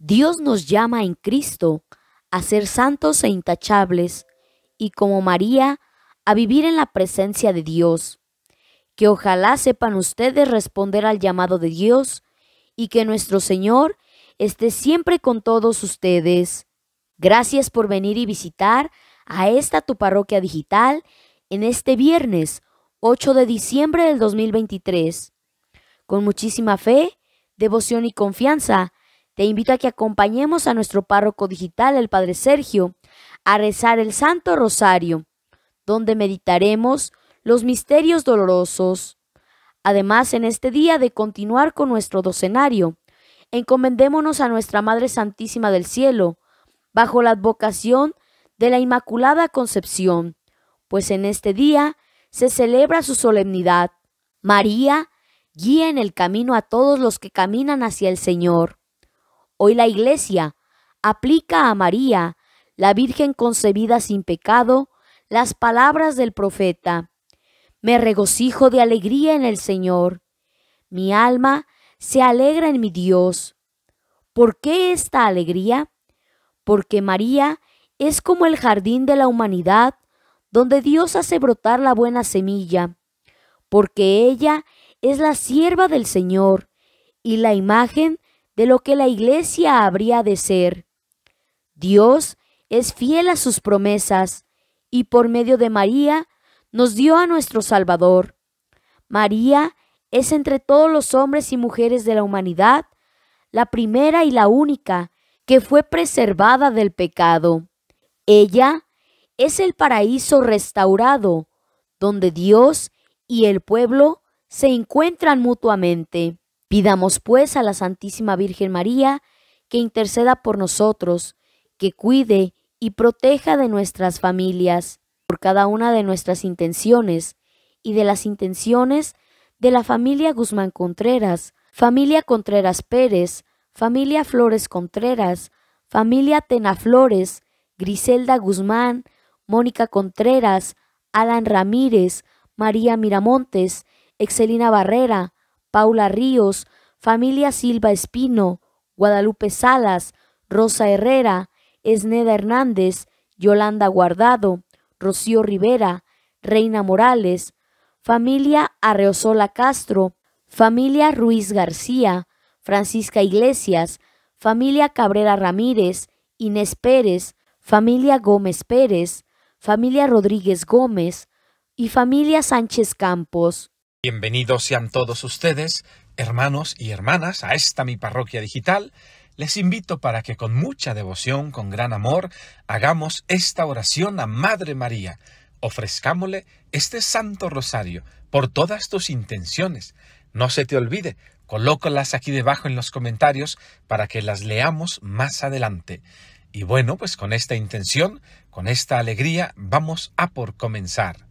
Dios nos llama en Cristo a ser santos e intachables y como María a vivir en la presencia de Dios. Que ojalá sepan ustedes responder al llamado de Dios y que nuestro Señor esté siempre con todos ustedes. Gracias por venir y visitar a esta tu parroquia digital en este viernes 8 de diciembre del 2023. Con muchísima fe, devoción y confianza, te invito a que acompañemos a nuestro párroco digital, el Padre Sergio, a rezar el Santo Rosario, donde meditaremos los misterios dolorosos. Además, en este día de continuar con nuestro docenario, encomendémonos a nuestra Madre Santísima del Cielo, bajo la advocación de la Inmaculada Concepción, pues en este día se celebra su solemnidad. María guía en el camino a todos los que caminan hacia el Señor. Hoy la Iglesia aplica a María, la Virgen concebida sin pecado, las palabras del profeta. Me regocijo de alegría en el Señor. Mi alma se alegra en mi Dios. ¿Por qué esta alegría? Porque María es como el jardín de la humanidad, donde Dios hace brotar la buena semilla, porque ella es la sierva del Señor y la imagen de lo que la iglesia habría de ser. Dios es fiel a sus promesas y por medio de María nos dio a nuestro Salvador. María es entre todos los hombres y mujeres de la humanidad la primera y la única que fue preservada del pecado. Ella es el paraíso restaurado, donde Dios y el pueblo se encuentran mutuamente. Pidamos pues a la Santísima Virgen María que interceda por nosotros, que cuide y proteja de nuestras familias, por cada una de nuestras intenciones y de las intenciones de la familia Guzmán Contreras, familia Contreras Pérez, familia Flores Contreras, familia Tena Flores, Griselda Guzmán, Mónica Contreras, Alan Ramírez, María Miramontes, Excelina Barrera, Paula Ríos, familia Silva Espino, Guadalupe Salas, Rosa Herrera, Esneda Hernández, Yolanda Guardado, Rocío Rivera, Reina Morales, familia Arreosola Castro, familia Ruiz García, Francisca Iglesias, familia Cabrera Ramírez, Inés Pérez, familia Gómez Pérez, familia Rodríguez Gómez y familia Sánchez Campos. Bienvenidos sean todos ustedes, hermanos y hermanas, a esta mi parroquia digital. Les invito para que con mucha devoción, con gran amor, hagamos esta oración a Madre María. Ofrezcámosle este Santo Rosario por todas tus intenciones. No se te olvide, colócalas aquí debajo en los comentarios para que las leamos más adelante. Y bueno, pues con esta intención, con esta alegría, vamos a por comenzar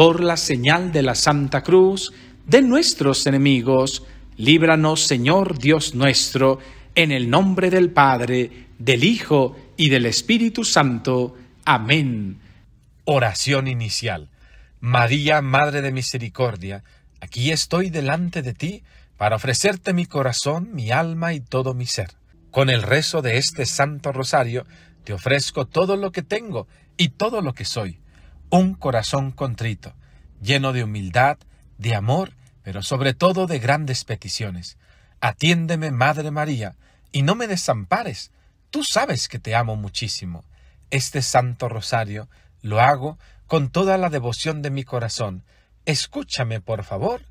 por la señal de la Santa Cruz, de nuestros enemigos, líbranos, Señor Dios nuestro, en el nombre del Padre, del Hijo y del Espíritu Santo. Amén. Oración inicial. María, Madre de Misericordia, aquí estoy delante de ti para ofrecerte mi corazón, mi alma y todo mi ser. Con el rezo de este Santo Rosario, te ofrezco todo lo que tengo y todo lo que soy un corazón contrito, lleno de humildad, de amor, pero sobre todo de grandes peticiones. Atiéndeme, Madre María, y no me desampares. Tú sabes que te amo muchísimo. Este Santo Rosario lo hago con toda la devoción de mi corazón. Escúchame, por favor.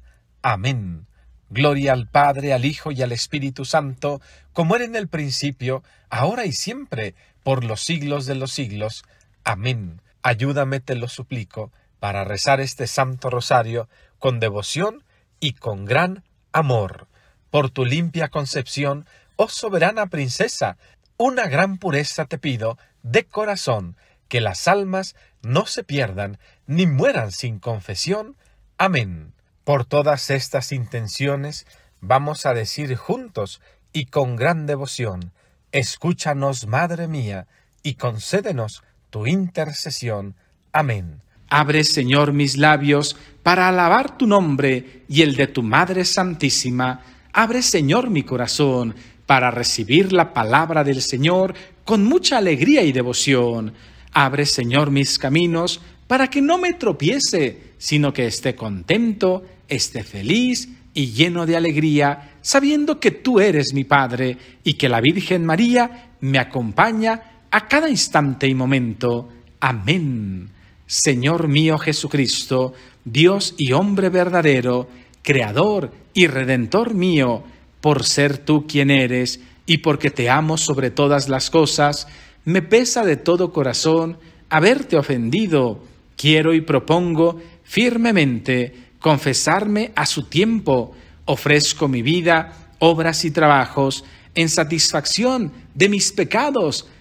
Amén. Gloria al Padre, al Hijo y al Espíritu Santo, como era en el principio, ahora y siempre, por los siglos de los siglos. Amén. Ayúdame, te lo suplico, para rezar este Santo Rosario con devoción y con gran amor. Por tu limpia concepción, oh soberana princesa, una gran pureza te pido de corazón, que las almas no se pierdan ni mueran sin confesión. Amén. Por todas estas intenciones vamos a decir juntos y con gran devoción, escúchanos, Madre mía, y concédenos tu intercesión. Amén. Abre, Señor, mis labios para alabar tu nombre y el de tu Madre Santísima. Abre, Señor, mi corazón para recibir la palabra del Señor con mucha alegría y devoción. Abre, Señor, mis caminos para que no me tropiece, sino que esté contento, esté feliz y lleno de alegría, sabiendo que tú eres mi Padre y que la Virgen María me acompaña a cada instante y momento. Amén. Señor mío Jesucristo, Dios y hombre verdadero, Creador y Redentor mío, por ser tú quien eres y porque te amo sobre todas las cosas, me pesa de todo corazón haberte ofendido. Quiero y propongo firmemente confesarme a su tiempo. Ofrezco mi vida, obras y trabajos en satisfacción de mis pecados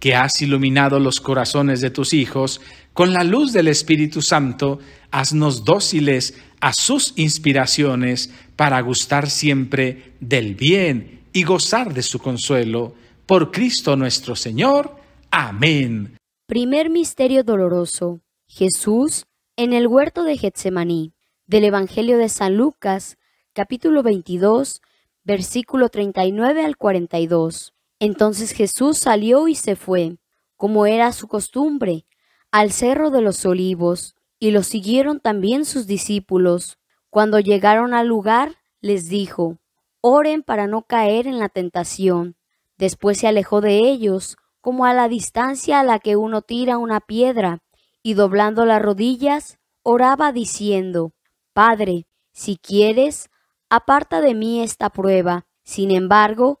que has iluminado los corazones de tus hijos, con la luz del Espíritu Santo, haznos dóciles a sus inspiraciones para gustar siempre del bien y gozar de su consuelo. Por Cristo nuestro Señor. Amén. Primer Misterio Doloroso. Jesús en el huerto de Getsemaní. Del Evangelio de San Lucas, capítulo 22, versículo 39 al 42. Entonces Jesús salió y se fue, como era su costumbre, al cerro de los olivos, y lo siguieron también sus discípulos. Cuando llegaron al lugar, les dijo, Oren para no caer en la tentación. Después se alejó de ellos, como a la distancia a la que uno tira una piedra, y doblando las rodillas, oraba diciendo, Padre, si quieres, aparta de mí esta prueba. Sin embargo,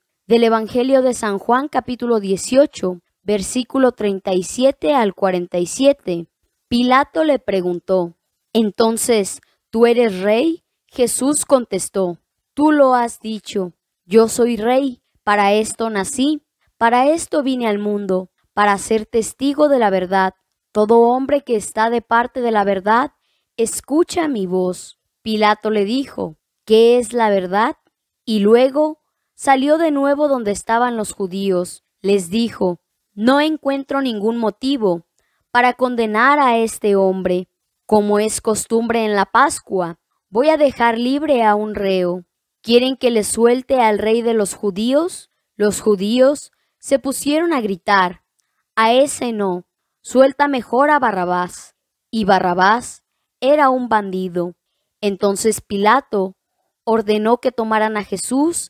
del Evangelio de San Juan capítulo 18, versículo 37 al 47. Pilato le preguntó, Entonces, ¿tú eres rey? Jesús contestó, Tú lo has dicho, yo soy rey, para esto nací, para esto vine al mundo, para ser testigo de la verdad. Todo hombre que está de parte de la verdad, escucha mi voz. Pilato le dijo, ¿qué es la verdad? Y luego salió de nuevo donde estaban los judíos, les dijo, no encuentro ningún motivo para condenar a este hombre, como es costumbre en la Pascua, voy a dejar libre a un reo. ¿Quieren que le suelte al rey de los judíos? Los judíos se pusieron a gritar, a ese no, suelta mejor a Barrabás. Y Barrabás era un bandido. Entonces Pilato ordenó que tomaran a Jesús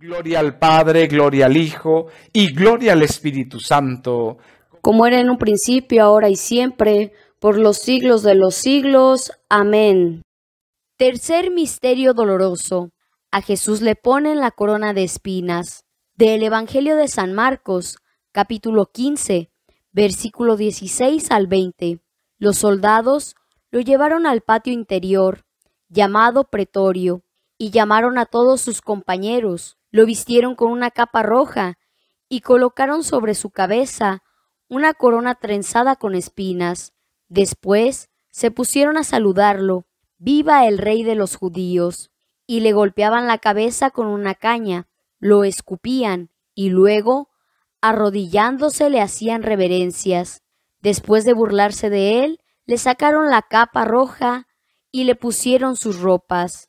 Gloria al Padre, gloria al Hijo y gloria al Espíritu Santo. Como era en un principio, ahora y siempre, por los siglos de los siglos. Amén. Tercer misterio doloroso. A Jesús le ponen la corona de espinas. Del Evangelio de San Marcos, capítulo 15, versículo 16 al 20. Los soldados lo llevaron al patio interior, llamado pretorio, y llamaron a todos sus compañeros lo vistieron con una capa roja y colocaron sobre su cabeza una corona trenzada con espinas. Después se pusieron a saludarlo, viva el rey de los judíos, y le golpeaban la cabeza con una caña, lo escupían y luego, arrodillándose, le hacían reverencias. Después de burlarse de él, le sacaron la capa roja y le pusieron sus ropas.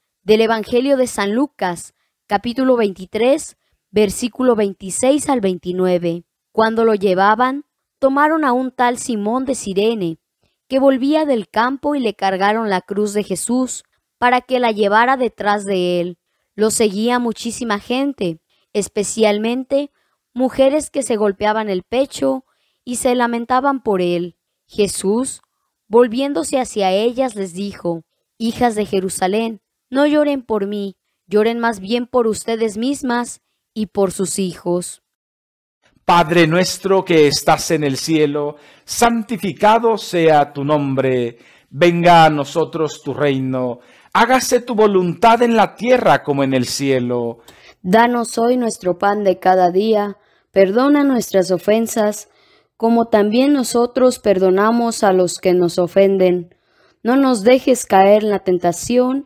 del Evangelio de San Lucas, capítulo 23, versículo 26 al 29. Cuando lo llevaban, tomaron a un tal Simón de Sirene, que volvía del campo y le cargaron la cruz de Jesús para que la llevara detrás de él. Lo seguía muchísima gente, especialmente mujeres que se golpeaban el pecho y se lamentaban por él. Jesús, volviéndose hacia ellas, les dijo, Hijas de Jerusalén, no lloren por mí, lloren más bien por ustedes mismas y por sus hijos. Padre nuestro que estás en el cielo, santificado sea tu nombre, venga a nosotros tu reino, hágase tu voluntad en la tierra como en el cielo. Danos hoy nuestro pan de cada día, perdona nuestras ofensas, como también nosotros perdonamos a los que nos ofenden. No nos dejes caer en la tentación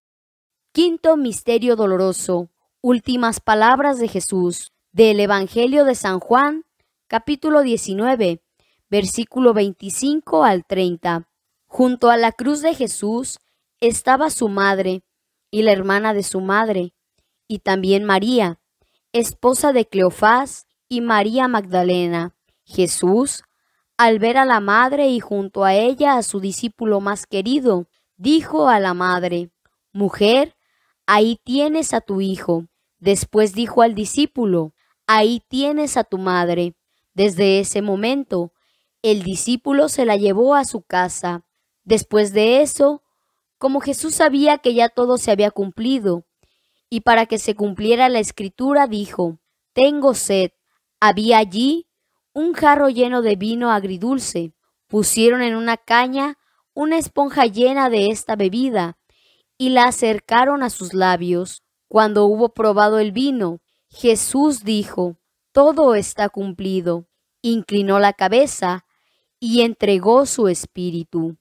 Quinto Misterio Doloroso. Últimas palabras de Jesús. Del Evangelio de San Juan, capítulo 19, versículo 25 al 30. Junto a la cruz de Jesús estaba su madre y la hermana de su madre, y también María, esposa de Cleofás y María Magdalena. Jesús, al ver a la madre y junto a ella a su discípulo más querido, dijo a la madre, Mujer, ahí tienes a tu hijo. Después dijo al discípulo, ahí tienes a tu madre. Desde ese momento, el discípulo se la llevó a su casa. Después de eso, como Jesús sabía que ya todo se había cumplido, y para que se cumpliera la escritura dijo, Tengo sed. Había allí un jarro lleno de vino agridulce. Pusieron en una caña una esponja llena de esta bebida y la acercaron a sus labios. Cuando hubo probado el vino, Jesús dijo, Todo está cumplido. Inclinó la cabeza y entregó su espíritu.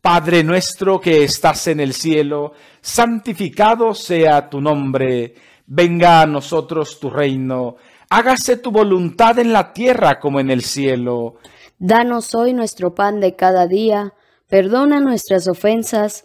Padre nuestro que estás en el cielo, santificado sea tu nombre, venga a nosotros tu reino, hágase tu voluntad en la tierra como en el cielo. Danos hoy nuestro pan de cada día, perdona nuestras ofensas,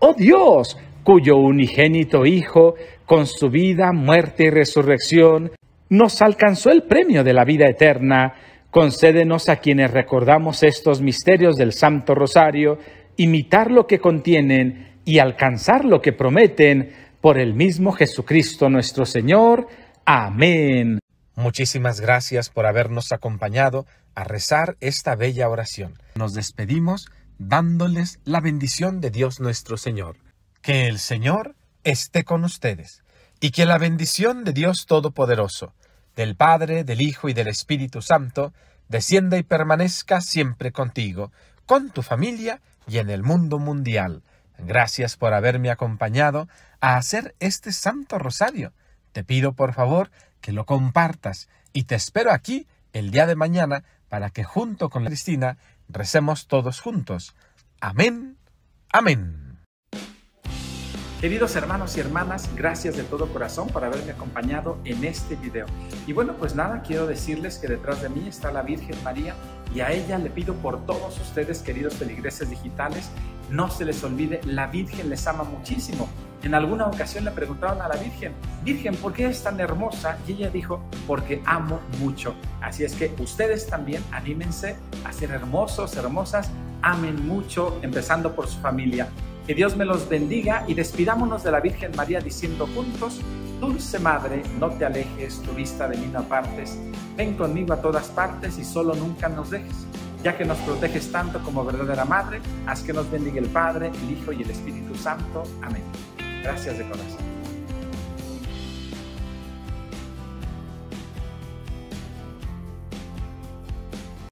oh Dios, cuyo unigénito Hijo, con su vida, muerte y resurrección, nos alcanzó el premio de la vida eterna. Concédenos a quienes recordamos estos misterios del Santo Rosario, imitar lo que contienen y alcanzar lo que prometen por el mismo Jesucristo nuestro Señor. Amén. Muchísimas gracias por habernos acompañado a rezar esta bella oración. Nos despedimos dándoles la bendición de Dios nuestro Señor. Que el Señor esté con ustedes, y que la bendición de Dios Todopoderoso, del Padre, del Hijo y del Espíritu Santo, descienda y permanezca siempre contigo, con tu familia y en el mundo mundial. Gracias por haberme acompañado a hacer este Santo Rosario. Te pido por favor que lo compartas y te espero aquí el día de mañana para que junto con Cristina Recemos todos juntos. Amén. Amén. Queridos hermanos y hermanas, gracias de todo corazón por haberme acompañado en este video. Y bueno, pues nada, quiero decirles que detrás de mí está la Virgen María y a ella le pido por todos ustedes, queridos feligreses digitales, no se les olvide, la Virgen les ama muchísimo en alguna ocasión le preguntaron a la Virgen, Virgen, ¿por qué es tan hermosa? Y ella dijo, porque amo mucho. Así es que ustedes también anímense a ser hermosos, hermosas, amen mucho, empezando por su familia. Que Dios me los bendiga y despidámonos de la Virgen María diciendo juntos, Dulce Madre, no te alejes, tu vista de mí no apartes, ven conmigo a todas partes y solo nunca nos dejes ya que nos proteges tanto como verdadera madre, haz que nos bendiga el Padre, el Hijo y el Espíritu Santo. Amén. Gracias de corazón.